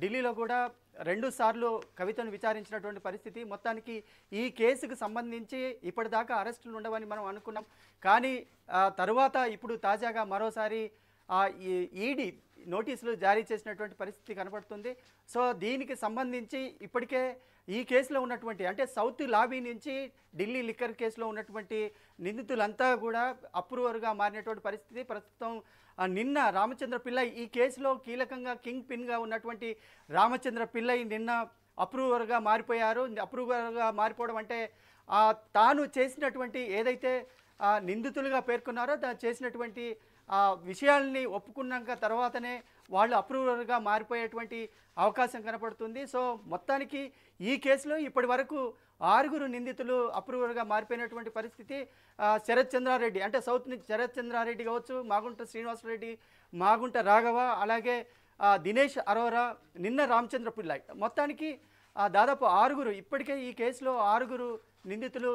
ఢిల్లీలో కూడా రెండు సార్లు కవితను విచారించినటువంటి పరిస్థితి మొత్తానికి ఈ కేసుకు సంబంధించి ఇప్పటిదాకా అరెస్టులు ఉండవని మనం అనుకున్నాం కానీ తరువాత ఇప్పుడు తాజాగా మరోసారి ఈడీ నోటీసులు జారీ చేసినటువంటి పరిస్థితి కనబడుతుంది సో దీనికి సంబంధించి ఇప్పటికే ఈ కేసులో ఉన్నటువంటి అంటే సౌత్ లాబీ నుంచి ఢిల్లీ లిక్కర్ కేసులో ఉన్నటువంటి నిందితులంతా కూడా అప్రూవర్గా మారినటువంటి పరిస్థితి ప్రస్తుతం నిన్న రామచంద్ర పిల్లై ఈ కేసులో కీలకంగా కింగ్ పిన్గా ఉన్నటువంటి రామచంద్ర పిల్లై నిన్న అప్రూవర్గా మారిపోయారు అప్రూవర్గా మారిపోవడం అంటే తాను చేసినటువంటి ఏదైతే నిందితులుగా పేర్కొన్నారో చేసినటువంటి ఆ విషయాల్ని ఒప్పుకున్నాక తర్వాతనే వాళ్ళు అప్రూవర్గా మారిపోయేటువంటి అవకాశం కనపడుతుంది సో మొత్తానికి ఈ కేసులో ఇప్పటి వరకు ఆరుగురు నిందితులు అప్రూవర్గా మారిపోయినటువంటి పరిస్థితి శరత్ చంద్రారెడ్డి అంటే సౌత్ నుంచి శరత్ చంద్రారెడ్డి కావచ్చు మాగుంట శ్రీనివాసరెడ్డి మాగుంట రాఘవ అలాగే దినేష్ అరోరా నిన్న రామచంద్ర పిల్లాయ్ మొత్తానికి దాదాపు ఆరుగురు ఇప్పటికే ఈ కేసులో ఆరుగురు నిందితులు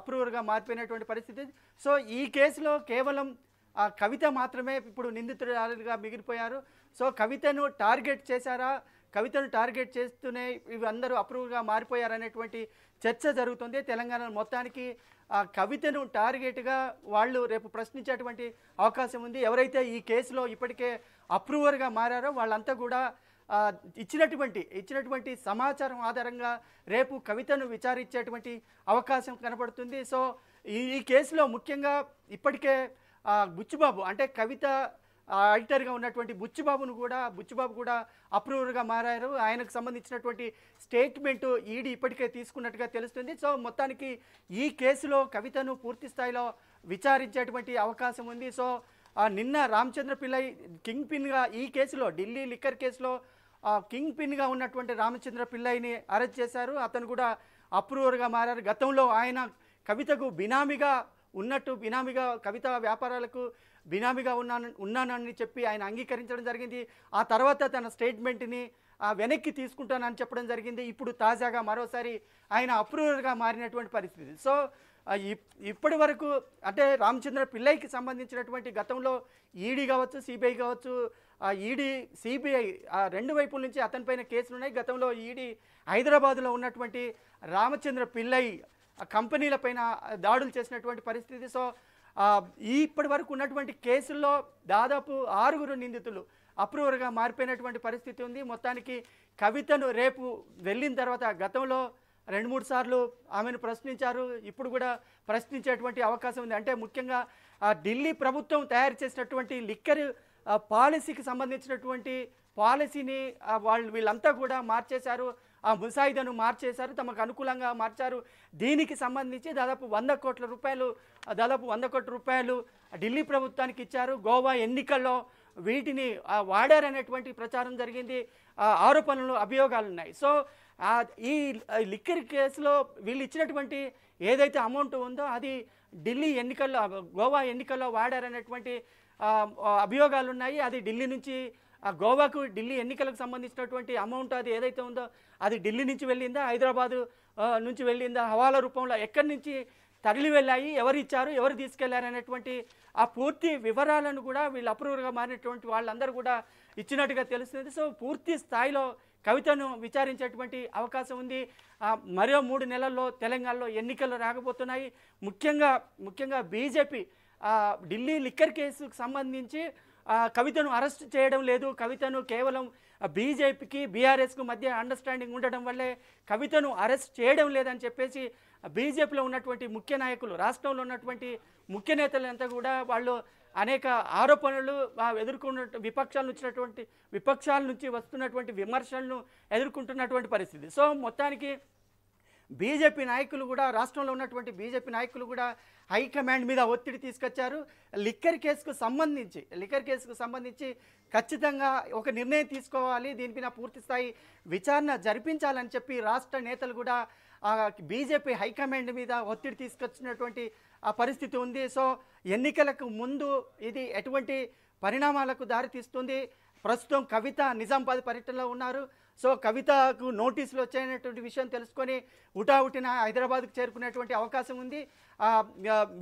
అప్రూవర్గా మారిపోయినటువంటి పరిస్థితి సో ఈ కేసులో కేవలం ఆ కవిత మాత్రమే ఇప్పుడు నిందితురాలుగా మిగిలిపోయారు సో కవితను టార్గెట్ చేశారా కవితను టార్గెట్ చేస్తూనే ఇవి అందరూ అప్రూవ్గా మారిపోయారనేటువంటి చర్చ జరుగుతుంది తెలంగాణ మొత్తానికి ఆ కవితను టార్గెట్గా వాళ్ళు రేపు ప్రశ్నించేటువంటి అవకాశం ఉంది ఎవరైతే ఈ కేసులో ఇప్పటికే అప్రూవర్గా మారారో వాళ్ళంతా కూడా ఇచ్చినటువంటి ఇచ్చినటువంటి సమాచారం ఆధారంగా రేపు కవితను విచారించేటువంటి అవకాశం కనపడుతుంది సో ఈ కేసులో ముఖ్యంగా ఇప్పటికే బుచ్చిబాబు అంటే కవిత ఎడిటర్గా ఉన్నటువంటి బుచ్చిబాబును కూడా బుచ్చిబాబు కూడా అప్రూవర్గా మారారు ఆయనకు సంబంధించినటువంటి స్టేట్మెంట్ ఈడీ ఇప్పటికే తీసుకున్నట్టుగా తెలుస్తుంది సో మొత్తానికి ఈ కేసులో కవితను పూర్తి స్థాయిలో విచారించేటువంటి అవకాశం ఉంది సో నిన్న రామచంద్ర పిల్లై కింగ్ పిన్గా ఈ కేసులో ఢిల్లీ లిక్కర్ కేసులో కింగ్ పిన్గా ఉన్నటువంటి రామచంద్ర పిల్లైని అరెస్ట్ చేశారు అతను కూడా అప్రూవర్గా మారారు గతంలో ఆయన కవితకు బినామీగా ఉన్నట్టు బినామీగా కవిత వ్యాపారాలకు బినామీగా ఉన్నాను ఉన్నానని చెప్పి ఆయన అంగీకరించడం జరిగింది ఆ తర్వాత తన స్టేట్మెంట్ని వెనక్కి తీసుకుంటానని చెప్పడం జరిగింది ఇప్పుడు తాజాగా మరోసారి ఆయన అప్రూవర్గా మారినటువంటి పరిస్థితి సో ఇప్పటి వరకు అంటే రామచంద్ర పిల్లైకి సంబంధించినటువంటి గతంలో ఈడీ కావచ్చు సిబిఐ కావచ్చు ఈడీ సిబిఐ రెండు వైపుల నుంచి అతనిపైన కేసులు ఉన్నాయి గతంలో ఈడీ హైదరాబాదులో ఉన్నటువంటి రామచంద్ర పిల్లై కంపెనీల పైన దాడులు చేసినటువంటి పరిస్థితి సో ఇప్పటి వరకు ఉన్నటువంటి కేసుల్లో దాదాపు ఆరుగురు నిందితులు అప్రూవర్గా మారిపోయినటువంటి పరిస్థితి ఉంది మొత్తానికి కవితను రేపు వెళ్ళిన తర్వాత గతంలో రెండు మూడు సార్లు ఆమెను ప్రశ్నించారు ఇప్పుడు కూడా ప్రశ్నించేటువంటి అవకాశం ఉంది అంటే ముఖ్యంగా ఢిల్లీ ప్రభుత్వం తయారు చేసినటువంటి లిక్కర్ పాలసీకి సంబంధించినటువంటి పాలసీని వాళ్ళు వీళ్ళంతా కూడా మార్చేశారు ఆ ముసాయిదను మార్చేశారు తమకు అనుకూలంగా మార్చారు దీనికి సంబంధించి దాదాపు వంద కోట్ల రూపాయలు దాదాపు వంద కోట్ల రూపాయలు ఢిల్లీ ప్రభుత్వానికి ఇచ్చారు గోవా ఎన్నికల్లో వీటిని వాడారనేటువంటి ప్రచారం జరిగింది ఆరోపణలు అభియోగాలు ఉన్నాయి సో ఈ లిక్కర్ కేసులో వీళ్ళు ఇచ్చినటువంటి ఏదైతే అమౌంట్ ఉందో అది ఢిల్లీ ఎన్నికల్లో గోవా ఎన్నికల్లో వాడారనేటువంటి అభియోగాలు ఉన్నాయి అది ఢిల్లీ నుంచి ఆ గోవాకు ఢిల్లీ ఎన్నికలకు సంబంధించినటువంటి అమౌంట్ అది ఏదైతే ఉందో అది ఢిల్లీ నుంచి వెళ్ళిందా హైదరాబాదు నుంచి వెళ్ళిందా హవాలా రూపంలో ఎక్కడి నుంచి తరలి వెళ్ళాయి ఎవరు ఇచ్చారు ఎవరు తీసుకెళ్లారు అనేటువంటి ఆ పూర్తి వివరాలను కూడా వీళ్ళు అప్రూవర్గా మారినటువంటి వాళ్ళందరూ కూడా ఇచ్చినట్టుగా తెలుస్తుంది సో పూర్తి స్థాయిలో కవితను విచారించేటువంటి అవకాశం ఉంది మరో మూడు నెలల్లో తెలంగాణలో ఎన్నికలు రాకపోతున్నాయి ముఖ్యంగా ముఖ్యంగా బీజేపీ ఢిల్లీ లిక్కర్ కేసుకు సంబంధించి కవితను అరెస్ట్ చేయడం లేదు కవితను కేవలం బీజేపీకి బీఆర్ఎస్కు మధ్య అండర్స్టాండింగ్ ఉండడం వల్లే కవితను అరెస్ట్ చేయడం లేదని చెప్పేసి బీజేపీలో ఉన్నటువంటి ముఖ్య నాయకులు రాష్ట్రంలో ఉన్నటువంటి ముఖ్య నేతలంతా కూడా వాళ్ళు అనేక ఆరోపణలు ఎదుర్కొన్న విపక్షాల వచ్చినటువంటి విపక్షాల నుంచి వస్తున్నటువంటి విమర్శలను ఎదుర్కొంటున్నటువంటి పరిస్థితి సో మొత్తానికి బీజేపీ నాయకులు కూడా రాష్ట్రంలో ఉన్నటువంటి బీజేపీ నాయకులు కూడా హైకమాండ్ మీద ఒత్తిడి తీసుకొచ్చారు లిక్కర్ కేసుకు సంబంధించి లిక్కర్ కేసుకు సంబంధించి ఖచ్చితంగా ఒక నిర్ణయం తీసుకోవాలి దీనిపైన పూర్తిస్థాయి విచారణ జరిపించాలని చెప్పి రాష్ట్ర నేతలు కూడా బీజేపీ హైకమాండ్ మీద ఒత్తిడి తీసుకొచ్చినటువంటి ఆ పరిస్థితి ఉంది సో ఎన్నికలకు ముందు ఇది ఎటువంటి పరిణామాలకు దారితీస్తుంది ప్రస్తుతం కవిత నిజామాబాద్ పర్యటనలో ఉన్నారు సో కవితకు నోటీసులు వచ్చాయనేటువంటి విషయం తెలుసుకొని ఉటావుటిన హైదరాబాద్కు చేరుకునేటువంటి అవకాశం ఉంది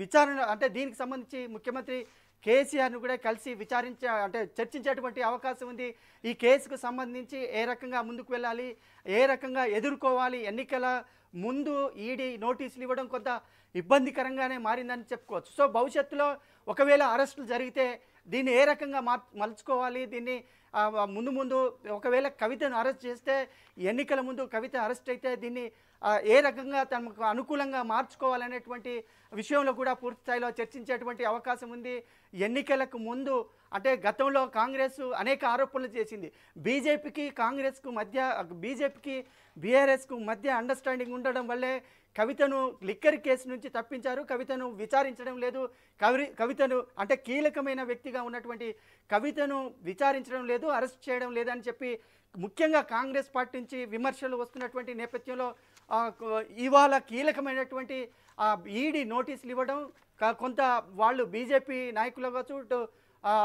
విచారణ అంటే దీనికి సంబంధించి ముఖ్యమంత్రి కేసీఆర్ను కూడా కలిసి విచారించే అంటే చర్చించేటువంటి అవకాశం ఉంది ఈ కేసుకు సంబంధించి ఏ రకంగా ముందుకు వెళ్ళాలి ఏ రకంగా ఎదుర్కోవాలి ఎన్నికల ముందు ఈడీ నోటీసులు ఇవ్వడం కొంత ఇబ్బందికరంగానే మారిందని చెప్పుకోవచ్చు సో భవిష్యత్తులో ఒకవేళ అరెస్టులు జరిగితే దీన్ని ఏ రకంగా మార్ మలుచుకోవాలి దీన్ని ముందు ముందు ఒకవేళ కవితను అరెస్ట్ చేస్తే ఎన్నికల ముందు కవిత అరెస్ట్ అయితే దీన్ని ఏ రకంగా తమకు అనుకూలంగా మార్చుకోవాలనేటువంటి విషయంలో కూడా పూర్తి స్థాయిలో చర్చించేటువంటి అవకాశం ఉంది ఎన్నికలకు ముందు అంటే గతంలో కాంగ్రెస్ అనేక ఆరోపణలు చేసింది బీజేపీకి కాంగ్రెస్కు మధ్య బీజేపీకి బీఆర్ఎస్కు మధ్య అండర్స్టాండింగ్ ఉండడం వల్లే కవితను లిక్కర్ కేసు నుంచి తప్పించారు కవితను విచారించడం లేదు కవి కవితను అంటే కీలకమైన వ్యక్తిగా ఉన్నటువంటి కవితను విచారించడం లేదు అరెస్ట్ చేయడం లేదని చెప్పి ముఖ్యంగా కాంగ్రెస్ పార్టీ నుంచి విమర్శలు వస్తున్నటువంటి నేపథ్యంలో ఇవాళ కీలకమైనటువంటి ఈడీ నోటీసులు ఇవ్వడం కొంత వాళ్ళు బీజేపీ నాయకులు కావచ్చు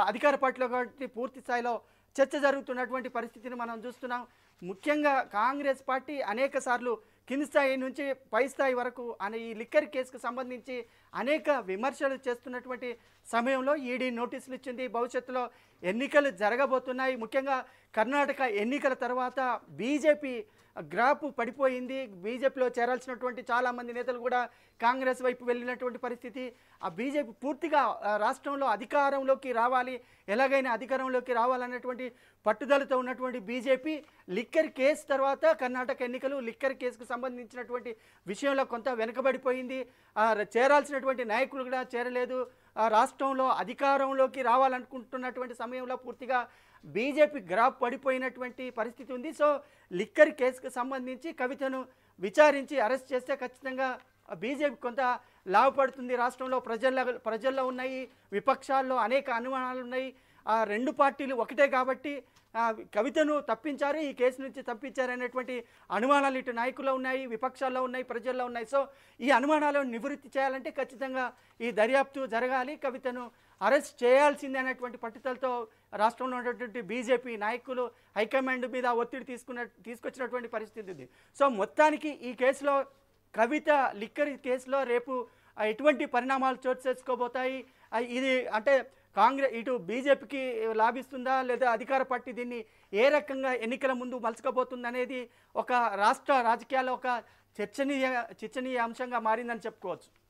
అధికార పార్టీలో కాబట్టి పూర్తి స్థాయిలో చర్చ జరుగుతున్నటువంటి పరిస్థితిని మనం చూస్తున్నాం ముఖ్యంగా కాంగ్రెస్ పార్టీ అనేక సార్లు కింది స్థాయి నుంచి పై స్థాయి వరకు అనే ఈ లిక్కర్ కేసుకు సంబంధించి అనేక విమర్శలు చేస్తున్నటువంటి సమయంలో ఈడీ నోటీసులు ఇచ్చింది భవిష్యత్తులో ఎన్నికలు జరగబోతున్నాయి ముఖ్యంగా కర్ణాటక ఎన్నికల తర్వాత బీజేపీ గ్రాపు పడిపోయింది బీజేపీలో చేరాల్సినటువంటి చాలామంది నేతలు కూడా కాంగ్రెస్ వైపు వెళ్ళినటువంటి పరిస్థితి ఆ బీజేపీ పూర్తిగా రాష్ట్రంలో అధికారంలోకి రావాలి ఎలాగైనా అధికారంలోకి రావాలన్నటువంటి పట్టుదలతో ఉన్నటువంటి బీజేపీ లిక్కర్ కేసు తర్వాత కర్ణాటక ఎన్నికలు లిక్కర్ కేసుకు సంబంధించినటువంటి విషయంలో కొంత వెనుకబడిపోయింది చేరాల్సినటువంటి నాయకులు కూడా చేరలేదు రాష్ట్రంలో అధికారంలోకి రావాలనుకుంటున్నటువంటి సమయంలో పూర్తిగా బీజేపీ గ్రాఫ్ పడిపోయినటువంటి పరిస్థితి ఉంది సో లిక్కర్ కేసుకు సంబంధించి కవితను విచారించి అరెస్ట్ చేస్తే ఖచ్చితంగా బీజేపీ కొంత లాభపడుతుంది రాష్ట్రంలో ప్రజల ప్రజల్లో ఉన్నాయి విపక్షాల్లో అనేక అనుమానాలు ఉన్నాయి ఆ రెండు పార్టీలు ఒకటే కాబట్టి కవితను తప్పించారు ఈ కేసు నుంచి తప్పించారు అనేటువంటి అనుమానాలు ఇటు నాయకుల్లో ఉన్నాయి విపక్షాల్లో ఉన్నాయి ప్రజల్లో ఉన్నాయి సో ఈ అనుమానాలను నివృత్తి చేయాలంటే ఖచ్చితంగా ఈ దర్యాప్తు జరగాలి కవితను అరెస్ట్ చేయాల్సిందే అనేటువంటి పట్టుదలతో రాష్ట్రంలో ఉన్నటువంటి బీజేపీ నాయకులు హైకమాండ్ మీద ఒత్తిడి తీసుకున్న తీసుకొచ్చినటువంటి పరిస్థితి ఉంది సో మొత్తానికి ఈ కేసులో కవిత లిక్కర్ కేసులో రేపు ఎటువంటి పరిణామాలు చోటు చేసుకోబోతాయి ఇది అంటే కాంగ్రెస్ ఇటు బీజేపీకి లాభిస్తుందా లేదా అధికార పార్టీ దీన్ని ఏ రకంగా ఎన్నికల ముందు మలుచుకోబోతుంది అనేది ఒక రాష్ట్ర రాజకీయాల్లో ఒక చర్చనీయ చర్చనీయ అంశంగా మారిందని చెప్పుకోవచ్చు